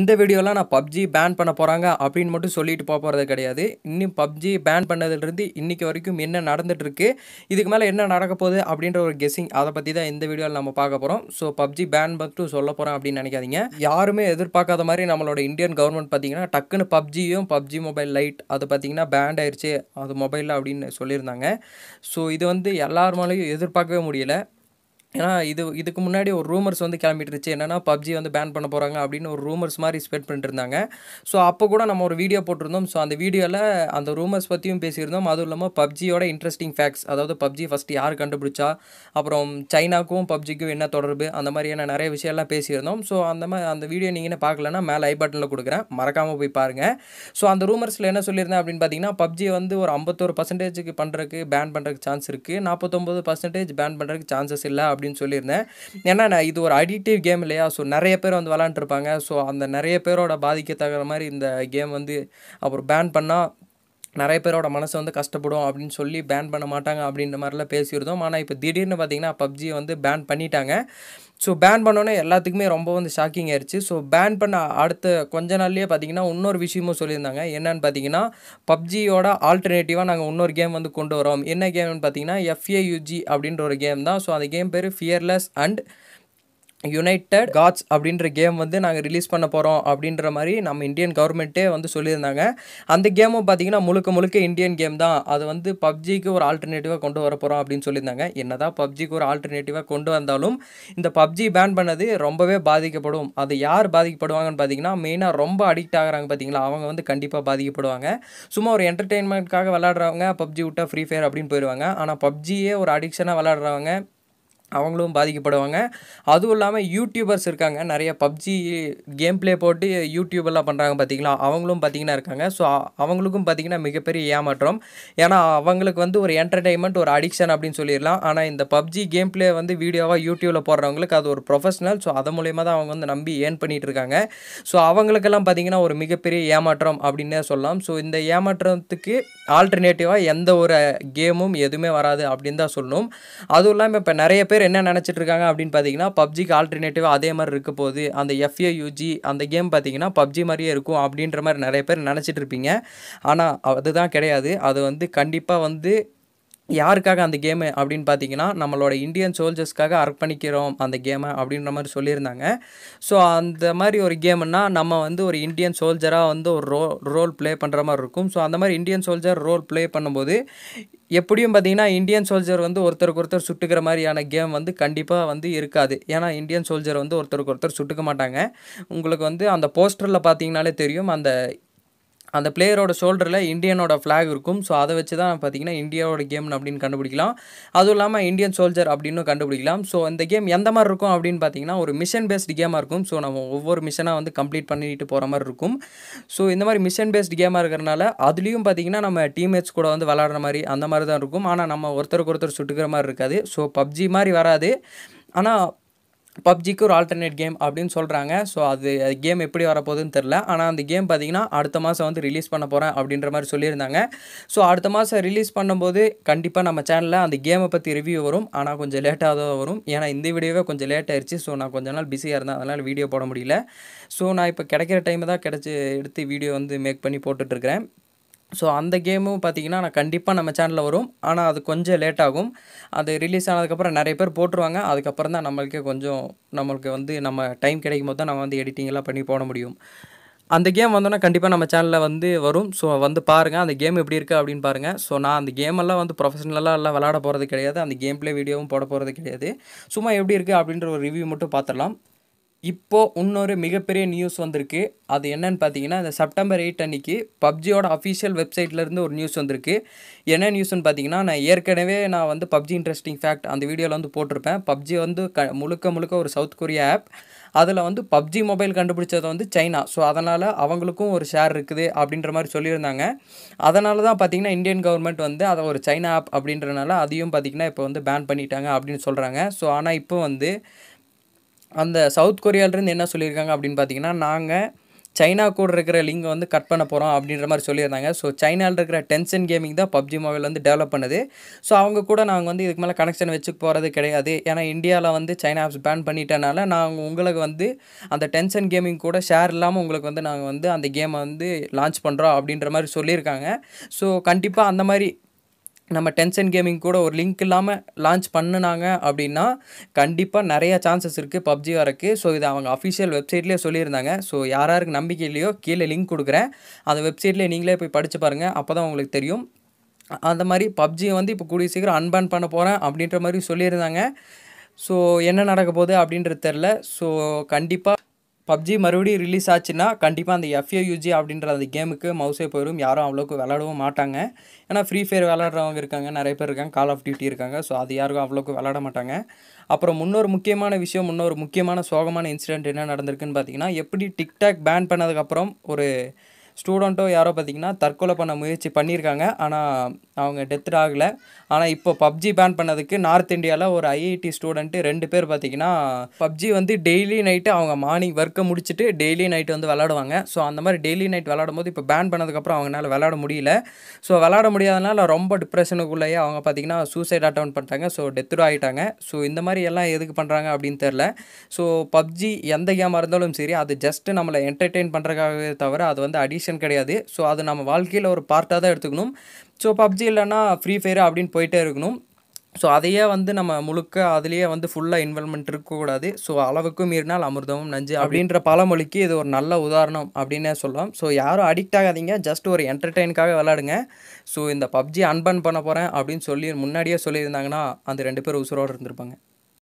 இந்த வீடியோலாம் நான் பப்ஜி பேன் பண்ண போகிறாங்க அப்படின்னு மட்டும் சொல்லிட்டு போக போகிறது கிடையாது இன்னும் பப்ஜி பேன் பண்ணதுலேருந்து இன்றைக்கி வரைக்கும் என்ன நடந்துகிட்ருக்கு இதுக்கு மேலே என்ன நடக்க போகுது அப்படின்ற ஒரு கெஸ்ஸிங் அதை பற்றி தான் இந்த வீடியோவில் நம்ம பார்க்க போகிறோம் ஸோ பப்ஜி பேன் மட்டும் சொல்ல போகிறோம் அப்படின்னு நினைக்காதீங்க யாருமே எதிர்பார்க்காத மாதிரி நம்மளோட இந்தியன் கவர்மெண்ட் பார்த்திங்கன்னா டக்குன்னு பப்ஜியும் பப்ஜி மொபைல் லைட் அது பார்த்திங்கன்னா பேண்ட் ஆயிடுச்சு அது மொபைலில் அப்படின்னு சொல்லியிருந்தாங்க ஸோ இது வந்து எல்லாருமாலையும் எதிர்பார்க்கவே முடியலை ஏன்னா இது இதுக்கு முன்னாடி ஒரு ரூமர்ஸ் வந்து கிளம்பிட்டுருச்சு என்னென்னா பப்ஜி வந்து பேன் பண்ண போகிறாங்க அப்படின்னு ஒரு ரூமர்ஸ் மாதிரி ஸ்ப்ரெட் இருந்தாங்க ஸோ அப்போ கூட நம்ம ஒரு வீடியோ போட்டிருந்தோம் ஸோ அந்த வீடியோவில் அந்த ரூமர்ஸ் பற்றியும் பேசியிருந்தோம் அதுவும் இல்லாமல் பப்ஜியோட இன்ட்ரெஸ்டிங் ஃபேக்ட்ஸ் அதாவது பப்ஜி ஃபஸ்ட்டு யார் கண்டுபிடிச்சா அப்புறம் சைனாக்கும் பப்ஜிக்கும் என்ன தொடர்பு அந்த மாதிரியான நிறைய விஷயம்லாம் பேசியிருந்தோம் ஸோ அந்த மாதிரி அந்த வீடியோ நீங்கள் பார்க்கலன்னா மேலே ஐ பட்டனில் கொடுக்குறேன் மறக்காமல் போய் பாருங்கள் ஸோ அந்த ரூமர்ஸில் என்ன சொல்லியிருந்தேன் அப்படின்னு பார்த்தீங்கன்னா பப்ஜி வந்து ஒரு ஐம்பத்தோரு பர்சன்டேஜுக்கு பண்ணுறதுக்கு பேன் பண்ணுறதுக்கு சான்ஸ் இருக்குது நாற்பத்தொம்பது பர்சன்டேஜ் பேன் பண்ணுறதுக்கு சான்சஸ் இல்லை அப்படின்னு சொல்லியிருந்தேன் ஏன்னா நான் இது ஒரு அடிக்டிவ் கேம் இல்லையா ஸோ நிறைய பேர் வந்து விளாண்டுருப்பாங்க ஸோ அந்த நிறைய பேரோட பாதிக்க தகுந்த மாதிரி இந்த கேம் வந்து அப்புறம் பேன் பண்ணால் நிறைய பேரோட மனசை வந்து கஷ்டப்படும் அப்படின்னு சொல்லி பேன் பண்ண மாட்டாங்க அப்படின்ற மாதிரிலாம் பேசியிருந்தோம் ஆனால் இப்போ திடீர்னு பார்த்திங்கன்னா பப்ஜியை வந்து பேன் பண்ணிட்டாங்க ஸோ பேன் பண்ணோன்னே எல்லாத்துக்குமே ரொம்ப வந்து ஷாக்கிங் ஆயிடுச்சு ஸோ பேன் பண்ண அடுத்த கொஞ்ச நாள்லேயே பார்த்தீங்கன்னா இன்னொரு விஷயமும் சொல்லியிருந்தாங்க என்னன்னு பார்த்தீங்கன்னா பப்ஜியோட ஆல்டர்னேட்டிவாக நாங்கள் இன்னொரு கேம் வந்து கொண்டு வரோம் என்ன கேம்னு பார்த்தீங்கன்னா எஃப்ஏயுஜி அப்படின்ற ஒரு கேம் தான் ஸோ அந்த கேம் பேர் ஃபியர்லெஸ் அண்ட் யுனைடட் காட்ஸ் அப்படின்ற கேம் வந்து நாங்கள் ரிலீஸ் பண்ண போகிறோம் அப்படின்ற மாதிரி நம்ம இந்தியன் கவர்மெண்ட்டே வந்து சொல்லியிருந்தாங்க அந்த கேமும் பார்த்திங்கன்னா முழுக்க முழுக்க இந்தியன் கேம் தான் அது வந்து பப்ஜிக்கு ஒரு ஆல்டர்னேட்டிவாக கொண்டு வர போகிறோம் அப்படின்னு சொல்லியிருந்தாங்க என்ன தான் பப்ஜிக்கு ஒரு ஆல்டர்னேட்டிவாக கொண்டு வந்தாலும் இந்த பப்ஜி பேன் பண்ணது ரொம்பவே பாதிக்கப்படும் அது யார் பாதிக்கப்படுவாங்கன்னு பார்த்தீங்கன்னா மெயினாக ரொம்ப அடிக்ட் ஆகிறாங்க பார்த்தீங்களா அவங்க வந்து கண்டிப்பாக பாதிக்கப்படுவாங்க சும்மா ஒரு என்டர்டெயின்மெண்ட்காக விளாட்றவங்க பப்ஜி விட்டால் ஃப்ரீ ஃபயர் அப்படின்னு போயிடுவாங்க ஆனால் பப்ஜியே ஒரு அடிக்ஷனாக விளாட்றவங்க அவங்களும் பாதிக்கப்படுவாங்க அதுவும் இல்லாமல் யூடியூபர்ஸ் இருக்காங்க நிறைய பப்ஜி கேம் ப்ளே போட்டு யூடியூபெல்லாம் பண்ணுறாங்க பார்த்திங்களா அவங்களும் பார்த்திங்கன்னா இருக்காங்க ஸோ அவங்களுக்கும் பார்த்திங்கன்னா மிகப்பெரிய ஏமாற்றம் ஏன்னா அவங்களுக்கு வந்து ஒரு என்டர்டெயின்மெண்ட் ஒரு அடிக்ஷன் அப்படின்னு சொல்லிடலாம் ஆனால் இந்த பப்ஜி கேம் ப்ளே வந்து வீடியோவாக யூடியூப்பில் போடுறவங்களுக்கு அது ஒரு ப்ரொஃபஷனல் ஸோ அது மூலயமா தான் அவங்க வந்து நம்பி ஏர்ன் பண்ணிகிட்டு இருக்காங்க ஸோ அவங்களுக்கெல்லாம் பார்த்திங்கன்னா ஒரு மிகப்பெரிய ஏமாற்றம் அப்படின்னே சொல்லலாம் ஸோ இந்த ஏமாற்றத்துக்கு ஆல்டர்னேட்டிவாக எந்த ஒரு கேமும் எதுவுமே வராது அப்படின்னு தான் சொல்லணும் அதுவும் இல்லாமல் இப்போ நிறைய பேர் பேர் என்ன நினச்சிட்டு இருக்காங்க அப்படின்னு பார்த்தீங்கன்னா பப்ஜிக்கு ஆல்டர்னேட்டிவ் அதே மாதிரி இருக்க போகுது அந்த யூஜி அந்த கேம் பார்த்தீங்கன்னா பப்ஜி மாதிரியே இருக்கும் அப்படின்ற மாதிரி நிறைய பேர் நினச்சிட்டு இருப்பீங்க ஆனால் அதுதான் கிடையாது அது வந்து கண்டிப்பாக வந்து யாருக்காக அந்த கேமு அப்படின்னு பார்த்தீங்கன்னா நம்மளோட இந்தியன் சோல்ஜர்ஸ்க்காக அர்ப்பணிக்கிறோம் அந்த கேமை அப்படின்ற மாதிரி சொல்லியிருந்தாங்க ஸோ அந்த மாதிரி ஒரு கேம்னா நம்ம வந்து ஒரு இந்தியன் சோல்ஜராக வந்து ஒரு ரோ ரோல் ப்ளே பண்ணுற மாதிரி இருக்கும் ஸோ அந்த மாதிரி இந்தியன் சோல்ஜர் ரோல் ப்ளே பண்ணும்போது எப்படியும் பார்த்தீங்கன்னா இந்தியன் சோல்ஜர் வந்து ஒருத்தருக்கு ஒருத்தர் சுட்டுக்கிற மாதிரியான கேம் வந்து கண்டிப்பாக வந்து இருக்காது ஏன்னா இந்தியன் சோல்ஜர் வந்து ஒருத்தருக்கு ஒருத்தர் சுட்டுக்க மாட்டாங்க உங்களுக்கு வந்து அந்த போஸ்டரில் பார்த்தீங்கனாலே தெரியும் அந்த அந்த பிளேயரோட ஷோல்டரில் இந்தியனோட ஃப்ளாக் இருக்கும் ஸோ அதை வச்சு தான் பார்த்தீங்கன்னா இந்தியாவோட கேம் அப்படின்னு கண்டுபிடிக்கலாம் அதுவும் இல்லாமல் இந்தியன் சோல்ஜர் அப்படின்னு கண்டுபிடிக்கலாம் ஸோ இந்த கேம் எந்த மாதிரி இருக்கும் அப்படின்னு பார்த்தீங்கன்னா ஒரு மிஷன் பேஸ்ட் கேமாக இருக்கும் ஸோ நம்ம ஒவ்வொரு மிஷனாக வந்து கம்ப்ளீட் பண்ணிட்டு போகிற மாதிரி இருக்கும் ஸோ இந்த மாதிரி மிஷன் பேஸ்டு கேமாக இருக்கிறனால அதுலேயும் பார்த்தீங்கன்னா நம்ம டீம்மேட்ஸ் கூட வந்து விளாடுற மாதிரி அந்த மாதிரி தான் இருக்கும் ஆனால் நம்ம ஒருத்தருக்கு ஒருத்தர் சுட்டுக்கிற மாதிரி இருக்காது ஸோ பப்ஜி மாதிரி வராது ஆனால் பப்ஜிக்கு ஒரு ஆல்டர்னேட் கேம் அப்படின்னு சொல்கிறாங்க ஸோ அது கேம் எப்படி வரப்போகுதுன்னு தெரில ஆனால் அந்த கேம் பார்த்திங்கன்னா அடுத்த மாதம் வந்து ரிலீஸ் பண்ண போகிறேன் அப்படின்ற மாதிரி சொல்லியிருந்தாங்க ஸோ அடுத்த மாதம் ரிலீஸ் பண்ணும்போது கண்டிப்பாக நம்ம சேனலில் அந்த கேமை பற்றி ரிவ்யூ வரும் ஆனால் கொஞ்சம் லேட்டாக தான் வரும் ஏன்னா இந்த வீடியோவே கொஞ்சம் லேட் ஆயிடுச்சு ஸோ நான் கொஞ்ச நாள் பிஸியாக இருந்தேன் அதனால் வீடியோ போட முடியல ஸோ நான் இப்போ கிடைக்கிற டைமை தான் கிடச்சி எடுத்து வீடியோ வந்து மேக் பண்ணி போட்டுட்ருக்கிறேன் ஸோ அந்த கேமும் பார்த்திங்கன்னா நான் கண்டிப்பாக நம்ம சேனலில் வரும் ஆனால் அது கொஞ்சம் லேட் ஆகும் அது ரிலீஸ் ஆனதுக்கப்புறம் நிறைய பேர் போட்டுருவாங்க அதுக்கப்புறம் தான் நம்மளுக்கே கொஞ்சம் நம்மளுக்கு வந்து நம்ம டைம் கிடைக்கும் போது தான் நம்ம வந்து எடிட்டிங்லாம் பண்ணி போட முடியும் அந்த கேம் வந்தோன்னா கண்டிப்பாக நம்ம சேனலில் வந்து வரும் ஸோ வந்து பாருங்கள் அந்த கேம் எப்படி இருக்குது அப்படின்னு பாருங்கள் ஸோ நான் அந்த கேமெல்லாம் வந்து ப்ரொஃபஷனலாக எல்லாம் விளாட போகிறது கிடையாது அந்த கேம் பிளே வீடியோவும் போட போகிறது கிடையாது சும்மா எப்படி இருக்குது அப்படின்ற ஒரு ரிவ்யூ மட்டும் பார்த்துடலாம் இப்போது இன்னொரு மிகப்பெரிய நியூஸ் வந்திருக்கு அது என்னன்னு பார்த்தீங்கன்னா இந்த செப்டம்பர் எயிட் அன்னைக்கு பப்ஜியோட அஃபிஷியல் வெப்சைட்லேருந்து ஒரு நியூஸ் வந்திருக்கு என்ன நியூஸ்னு பார்த்தீங்கன்னா நான் ஏற்கனவே நான் வந்து பப்ஜி இன்ட்ரெஸ்டிங் ஃபேக்ட் அந்த வீடியோவில் வந்து போட்டிருப்பேன் பப்ஜி வந்து க முழுக்க முழுக்க ஒரு சவுத் கொரியா ஆப் அதில் வந்து பப்ஜி மொபைல் கண்டுபிடிச்சது வந்து சைனா ஸோ அதனால் அவங்களுக்கும் ஒரு ஷேர் இருக்குது அப்படின்ற மாதிரி சொல்லியிருந்தாங்க அதனால தான் பார்த்திங்கன்னா இந்தியன் கவர்மெண்ட் வந்து அதை ஒரு சைனா ஆப் அப்படின்றனால அதையும் பார்த்திங்கன்னா இப்போ வந்து பேன் பண்ணிட்டாங்க அப்படின்னு சொல்கிறாங்க ஸோ ஆனால் இப்போ வந்து அந்த சவுத் கொரியாலேருந்து என்ன சொல்லியிருக்காங்க அப்படின்னு பார்த்தீங்கன்னா நாங்கள் சைனா கூட இருக்கிற லிங்கை வந்து கட் பண்ண போகிறோம் அப்படின்ற மாதிரி சொல்லியிருந்தாங்க ஸோ சைனாவில் இருக்கிற டென்ஷன் கேமிங் தான் பப்ஜி மொபைல் வந்து டெவலப் பண்ணுது ஸோ அவங்க கூட நாங்கள் வந்து இதுக்கு மேலே கனெக்ஷன் வச்சு போகிறது கிடையாது ஏன்னா இந்தியாவில் வந்து சைனா ஆப்ஸ் பேன் பண்ணிட்டனால நாங்கள் உங்களுக்கு வந்து அந்த டென்ஷன் கேமிங் கூட ஷேர் இல்லாமல் உங்களுக்கு வந்து நாங்கள் வந்து அந்த கேமை வந்து லான்ச் பண்ணுறோம் அப்படின்ற மாதிரி சொல்லியிருக்காங்க ஸோ கண்டிப்பாக அந்த மாதிரி நம்ம டென்ஷன் கேமிங் கூட ஒரு லிங்க் இல்லாமல் லான்ச் பண்ணினாங்க அப்படின்னா கண்டிப்பாக நிறையா சான்சஸ் இருக்குது பப்ஜி வரக்கு ஸோ இது அவங்க அஃபிஷியல் வெப்சைட்லேயே சொல்லியிருந்தாங்க ஸோ யாராருக்கு நம்பிக்கை இல்லையோ கீழே லிங்க் கொடுக்குறேன் அந்த வெப்சைட்லேயே நீங்களே போய் படித்து பாருங்கள் அப்போ தான் உங்களுக்கு தெரியும் அந்த மாதிரி பப்ஜியை வந்து இப்போ கூடிய சீக்கிரம் அன்பேன் பண்ண போகிறேன் அப்படின்ற மாதிரி சொல்லியிருந்தாங்க ஸோ என்ன நடக்க போகுது அப்படின்றது தெரில ஸோ கண்டிப்பாக பப்ஜி மறுபடியும் ரிலீஸ் ஆச்சுன்னா கண்டிப்பாக அந்த எஃப்ஏயூஜி அப்படின்ற அந்த கேமுக்கு மவுசே போயிடும் யாரும் அவ்வளோக்கு விளாடவும் மாட்டாங்க ஏன்னா ஃப்ரீ ஃபயர் விளாட்றவங்க இருக்காங்க நிறைய பேர் இருக்காங்க கால் ஆஃப் டியூட்டி இருக்காங்க ஸோ அது யாருக்கும் அவ்வளோக்கு விளாட மாட்டாங்க அப்புறம் முன்னொரு முக்கியமான விஷயம் இன்னொரு முக்கியமான சோகமான இன்சிடெண்ட் என்ன நடந்திருக்குன்னு பார்த்தீங்கன்னா எப்படி டிக்டாக் பேன் பண்ணதுக்கப்புறம் ஒரு ஸ்டூடெண்ட்டோ யாரோ பார்த்தீங்கன்னா தற்கொலை பண்ண முயற்சி பண்ணியிருக்காங்க ஆனால் அவங்க டெத் ஆகலை ஆனால் இப்போ பப்ஜி பேன் பண்ணதுக்கு நார்த் இந்தியாவில் ஒரு ஐஐடி ஸ்டூடெண்ட்டு ரெண்டு பேர் பார்த்திங்கன்னா பப்ஜி வந்து டெய்லி நைட்டு அவங்க மார்னிங் ஒர்க்கை முடிச்சுட்டு டெய்லி நைட்டு வந்து விளாடுவாங்க ஸோ அந்த மாதிரி டெய்லி நைட் விளாடும் போது இப்போ பேன் பண்ணதுக்கப்புறம் அவங்களால விளாட முடியல ஸோ விளாட முடியாதனால ரொம்ப டிப்ரெஷனுக்குள்ளேயே அவங்க பார்த்திங்கன்னா சூசைட் அட்டன் பண்ணிட்டாங்க ஸோ டெத்து ஆகிட்டாங்க ஸோ இந்த மாதிரி எல்லாம் எதுக்கு பண்ணுறாங்க அப்படின்னு தெரில ஸோ பப்ஜி எந்த கேமாக இருந்தாலும் சரி அது ஜஸ்ட்டு நம்மளை என்டர்டெயின் பண்ணுறதுக்காகவே தவிர அது வந்து அடிஷன் கிடையாது ஸோ அது நம்ம வாழ்க்கையில் ஒரு பார்ட்டாக தான் எடுத்துக்கணும் ஸோ பப்ஜி இல்லைன்னா ஃப்ரீ ஃபயர் அப்படின்னு போயிட்டே இருக்கணும் ஸோ அதையே வந்து நம்ம முழுக்க அதுலேயே வந்து ஃபுல்லாக இன்வால்மெண்ட் இருக்கக்கூடாது ஸோ அளவுக்கு மீறினால் அமிர்தமும் நஞ்சு அப்படின்ற பழமொழிக்கு இது ஒரு நல்ல உதாரணம் அப்படின்னே சொல்லலாம் ஸோ யாரும் அடிக்ட் ஆகாதீங்க ஜஸ்ட் ஒரு என்டர்டெயின்காக விளாடுங்க ஸோ இந்த பப்ஜி அன்பன் பண்ண போகிறேன் அப்படின்னு சொல்லி முன்னாடியே சொல்லியிருந்தாங்கன்னா அந்த ரெண்டு பேர் உசுரோடு இருந்திருப்பாங்க